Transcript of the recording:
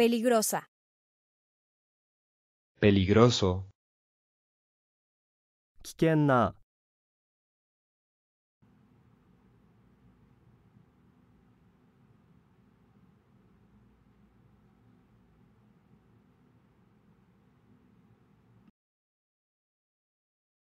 peligrosa, peligroso, na.